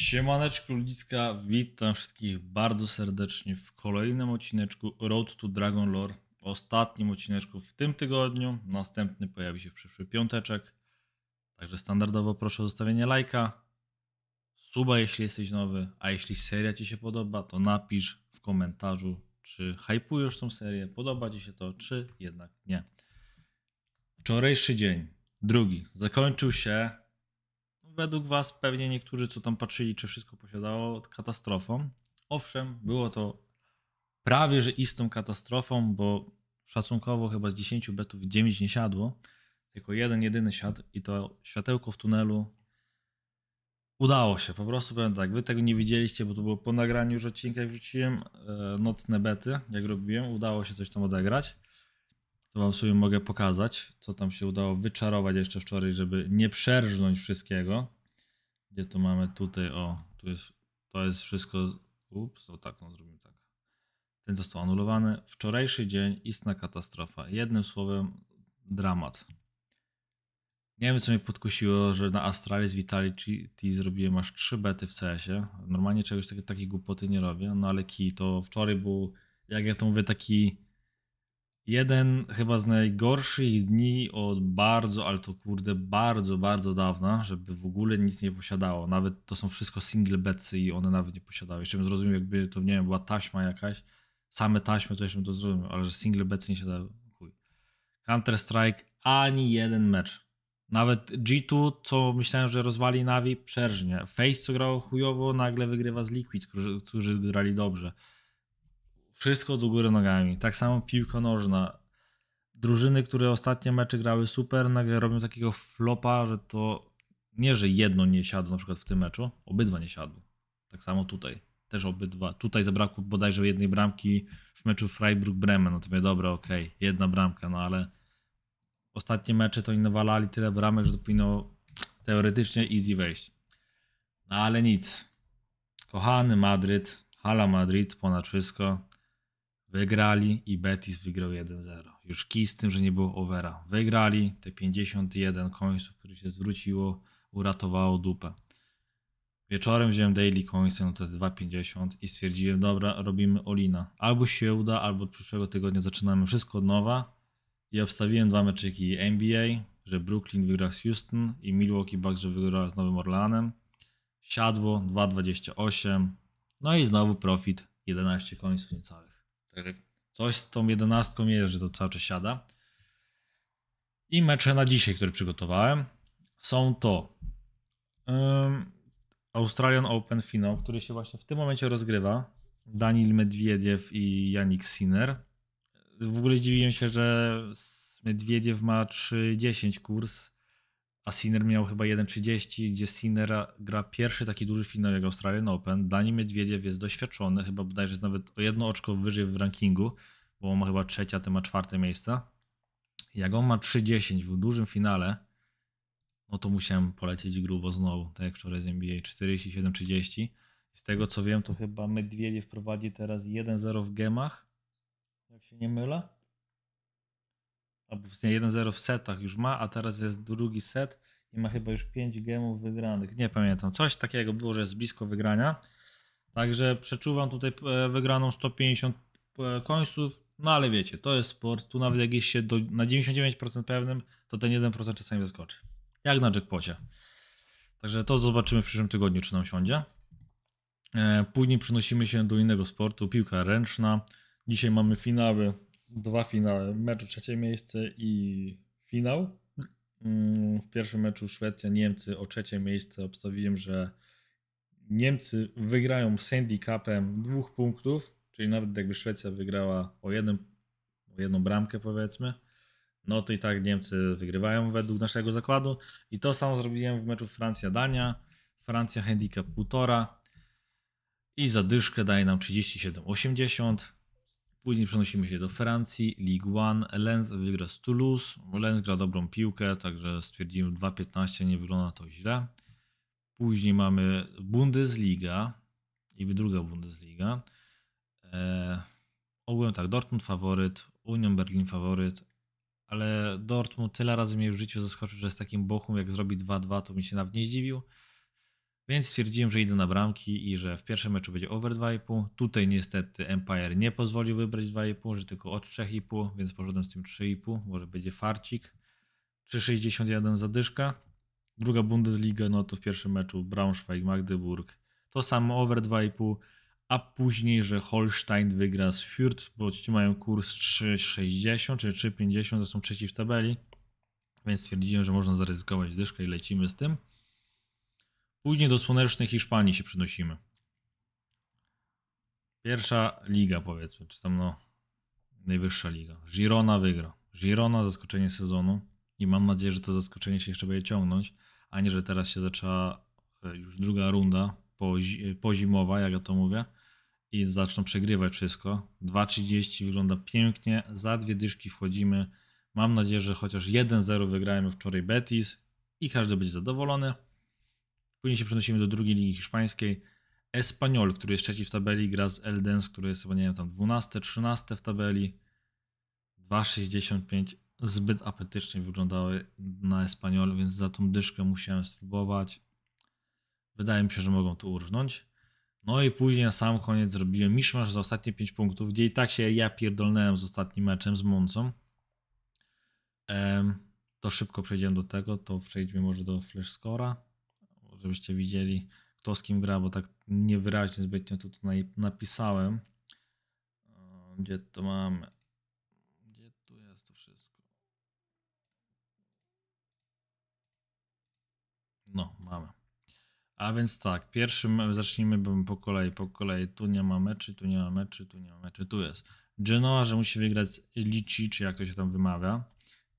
Siemaneczku Ludzka, witam wszystkich bardzo serdecznie w kolejnym odcineczku Road to Dragon Lore. Ostatnim odcineczku w tym tygodniu, następny pojawi się w przyszły piąteczek. Także standardowo proszę o zostawienie lajka, suba jeśli jesteś nowy, a jeśli seria Ci się podoba, to napisz w komentarzu, czy hypujesz tą serię, podoba Ci się to, czy jednak nie. Wczorajszy dzień, drugi, zakończył się według Was pewnie niektórzy, co tam patrzyli, czy wszystko posiadało, katastrofą. Owszem, było to prawie że istą katastrofą, bo szacunkowo chyba z 10 betów 9 nie siadło, tylko jeden jedyny siadł i to światełko w tunelu udało się. Po prostu powiem tak, wy tego nie widzieliście, bo to było po nagraniu już odcinka, wrzuciłem e, nocne bety, jak robiłem, udało się coś tam odegrać. To wam sobie mogę pokazać, co tam się udało wyczarować jeszcze wczoraj, żeby nie przerżnąć wszystkiego. Gdzie to mamy tutaj, o, tu jest, to jest wszystko, ups, o tak, no zrobimy tak. Ten został anulowany. Wczorajszy dzień, istna katastrofa. Jednym słowem, dramat. Nie wiem, co mnie podkusiło, że na Astralis Vitality zrobiłem aż 3 bety w CS-ie. Normalnie czegoś takiej, takiej głupoty nie robię, no ale kij to wczoraj był, jak ja to mówię, taki Jeden chyba z najgorszych dni od bardzo, ale to kurde, bardzo, bardzo dawna, żeby w ogóle nic nie posiadało. Nawet to są wszystko single betsy i one nawet nie posiadały. Jeszcze bym zrozumiał, jakby to, nie wiem, była taśma jakaś, same taśmy, to jeszcze bym to zrozumiał, ale że single betsy nie siadały, chuj. Counter-Strike, ani jeden mecz. Nawet G2, co myślałem, że rozwali Navi, przerżnie. Face, co grało chujowo, nagle wygrywa z Liquid, którzy, którzy grali dobrze. Wszystko do góry nogami. Tak samo piłka nożna. Drużyny, które ostatnie mecze grały super, nagle robią takiego flopa, że to nie, że jedno nie siadło na przykład w tym meczu, obydwa nie siadły. Tak samo tutaj. Też obydwa. Tutaj zabrakło bodajże jednej bramki w meczu Freiburg-Bremen. No to mówię, dobra, okej, okay, jedna bramka, no ale ostatnie mecze to oni tyle bramek, że to powinno teoretycznie easy wejść. No ale nic. Kochany Madryt, hala Madryt ponad wszystko. Wygrali i Betis wygrał 1-0. Już kij z tym, że nie było overa. Wygrali te 51 końców, które się zwróciło, uratowało dupę. Wieczorem wziąłem daily coinsy, no te 2,50 i stwierdziłem, dobra, robimy Olina. Albo się uda, albo od przyszłego tygodnia zaczynamy wszystko od nowa. I obstawiłem dwa meczyki NBA, że Brooklyn wygra z Houston i Milwaukee Bucks, że wygra z Nowym Orleanem. Siadło 2,28. No i znowu profit 11 końców niecałych. Coś z tą jedenastką jest, że to cały czas siada. I mecze na dzisiaj, które przygotowałem, są to um, Australian Open Finał, który się właśnie w tym momencie rozgrywa. Daniel Medwiediew i Janik Sinner. W ogóle dziwiłem się, że Medwiediew ma 3-10 kurs, a Sinner miał chyba 1.30, gdzie Sinner gra pierwszy taki duży finał jak Australian Open. Dani Miedwiediew jest doświadczony, chyba bodajże jest nawet o jedno oczko wyżej w rankingu, bo on ma chyba trzecie, a ten ma czwarte miejsca. Jak on ma 3.10 w dużym finale, no to musiałem polecieć grubo znowu, tak jak wczoraj z NBA, 47.30. Z tego co wiem, to chyba Medwiediew prowadzi teraz 1-0 w gemach, jak się nie mylę albo 1-0 w setach już ma, a teraz jest drugi set i ma chyba już 5 gemów wygranych. Nie pamiętam. Coś takiego było, że jest blisko wygrania. Także przeczuwam tutaj e, wygraną 150 e, końców. No ale wiecie, to jest sport. Tu nawet jak jest się do, na 99% pewnym, to ten 1% czasami wyskoczy. Jak na jackpocie. Także to zobaczymy w przyszłym tygodniu, czy nam siądzie. E, później przenosimy się do innego sportu, piłka ręczna. Dzisiaj mamy finały dwa finały. Mecz trzecie miejsce i finał. Mm, w pierwszym meczu Szwecja-Niemcy o trzecie miejsce obstawiłem, że Niemcy wygrają z handicapem dwóch punktów, czyli nawet jakby Szwecja wygrała o, jeden, o jedną bramkę powiedzmy, no to i tak Niemcy wygrywają według naszego zakładu. I to samo zrobiłem w meczu Francja-Dania. Francja handicap półtora i zadyszkę daje nam 37,80. Później przenosimy się do Francji, Ligue 1. Lens wygra z Toulouse. Lens gra dobrą piłkę, także stwierdziłem 2-15, nie wygląda to źle. Później mamy Bundesliga i druga Bundesliga. Eee, tak, Dortmund faworyt, Union Berlin faworyt, ale Dortmund tyle razy mnie w życiu zaskoczył, że z takim Bochum jak zrobi 2-2, to mi się nawet nie zdziwił. Więc stwierdziłem, że idę na bramki i że w pierwszym meczu będzie over 2,5. Tutaj niestety Empire nie pozwolił wybrać 2,5, że tylko od 3,5, więc poszedłem z tym 3,5. Może będzie farcik. 3,61 zadyszka. Druga Bundesliga, no to w pierwszym meczu Braunschweig, Magdeburg. To samo over 2,5, a później, że Holstein wygra z Fürth, bo ci mają kurs 3,60 czy 3,50, to są trzeci w tabeli. Więc stwierdziłem, że można zaryzykować dyszkę i lecimy z tym. Później do słonecznej Hiszpanii się przenosimy. Pierwsza liga powiedzmy, czy tam no najwyższa liga. Girona wygra. Girona zaskoczenie sezonu i mam nadzieję, że to zaskoczenie się jeszcze będzie ciągnąć, a nie, że teraz się zaczęła e, już druga runda pozimowa, jak ja to mówię, i zaczną przegrywać wszystko. 2.30 wygląda pięknie, za dwie dyszki wchodzimy. Mam nadzieję, że chociaż 1-0 wygrajemy wczoraj Betis i każdy będzie zadowolony. Później się przenosimy do drugiej ligi hiszpańskiej. Espanyol, który jest trzeci w tabeli, gra z Eldens, który jest chyba, nie wiem, tam 12, 13 w tabeli. 2,65. Zbyt apetycznie wyglądały na Espanyol, więc za tą dyszkę musiałem spróbować. Wydaje mi się, że mogą tu urżnąć. No i później na sam koniec zrobiłem miszmasz za ostatnie 5 punktów, gdzie i tak się ja pierdolnąłem z ostatnim meczem z Moncą. To szybko przejdziemy do tego, to przejdźmy może do flash scora żebyście widzieli, kto z kim gra, bo tak niewyraźnie zbytnio to tutaj napisałem. E, gdzie to mamy? Gdzie tu jest to wszystko? No, mamy. A więc tak, pierwszym zacznijmy bym po kolei, po kolei. Tu nie ma meczy, tu nie ma meczy, tu nie ma meczy, tu jest. Genoa, że musi wygrać Lici, czy jak to się tam wymawia.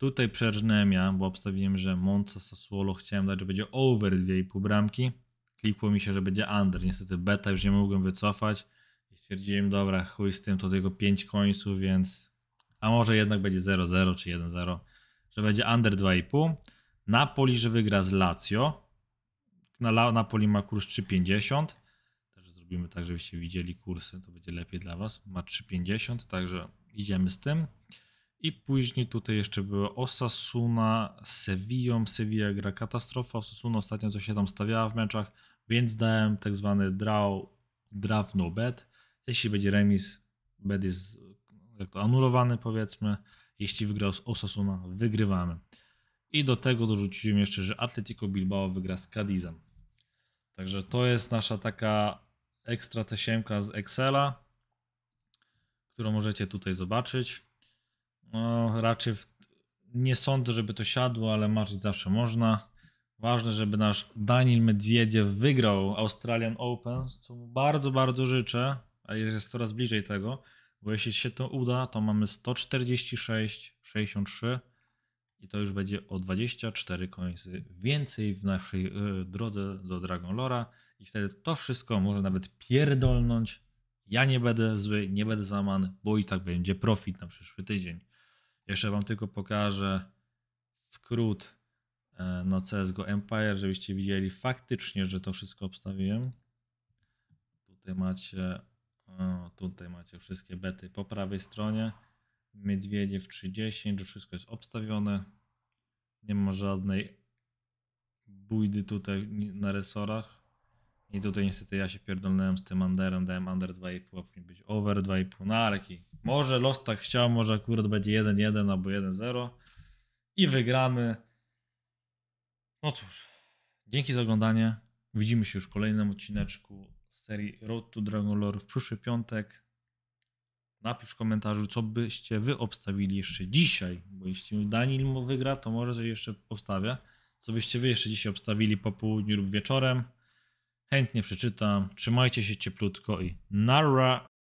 Tutaj przerżnąłem ja, bo obstawiłem, że Monza Sassuolo chciałem dać, że będzie over 2,5 bramki. Klikło mi się, że będzie under. Niestety beta już nie mogłem wycofać. I stwierdziłem, dobra, chuj z tym, to tylko 5 końców, więc... A może jednak będzie 0-0 czy 1-0, że będzie under 2,5. Napoli, że wygra z Lazio. Na Napoli ma kurs 3,50. Także zrobimy tak, żebyście widzieli kursy, to będzie lepiej dla Was. Ma 3,50, także idziemy z tym. I później tutaj jeszcze były Osasuna z Sevillą. Sevilla gra katastrofa. Osasuna ostatnio co się tam stawiała w meczach, więc dałem tak zwany draw, draw no bet. Jeśli będzie remis, bet jest jak to, anulowany powiedzmy. Jeśli wygra Osasuna, wygrywamy. I do tego dorzuciłem jeszcze, że Atletico Bilbao wygra z Cadizem. Także to jest nasza taka ekstra tesiemka z Excela, którą możecie tutaj zobaczyć. No, raczej w... nie sądzę, żeby to siadło, ale marzyć zawsze można. Ważne, żeby nasz Daniel Medwiediew wygrał Australian Open, co mu bardzo, bardzo życzę, a jest coraz bliżej tego, bo jeśli się to uda, to mamy 146, 63 i to już będzie o 24 końcy więcej w naszej yy, drodze do Dragonlora i wtedy to wszystko może nawet pierdolnąć. Ja nie będę zły, nie będę załamany, bo i tak będzie profit na przyszły tydzień. Jeszcze wam tylko pokażę skrót e, na no CSGO Empire, żebyście widzieli faktycznie, że to wszystko obstawiłem. Tutaj macie, o, tutaj macie wszystkie bety po prawej stronie. w 30, że wszystko jest obstawione. Nie ma żadnej bójdy tutaj na resorach. I tutaj niestety ja się pierdolnąłem z tym underem, dałem under 2,5, a powinien być over 2,5. No ale Może los tak chciał, może akurat będzie 1-1 albo 1-0 i wygramy. No cóż, dzięki za oglądanie. Widzimy się już w kolejnym odcineczku z serii Road to Dragon Lore w przyszły piątek. Napisz w komentarzu, co byście wy obstawili jeszcze dzisiaj, bo jeśli Daniel mu wygra, to może coś jeszcze obstawia Co byście wy jeszcze dzisiaj obstawili po południu lub wieczorem. Chętnie przeczytam. Trzymajcie się cieplutko i narra.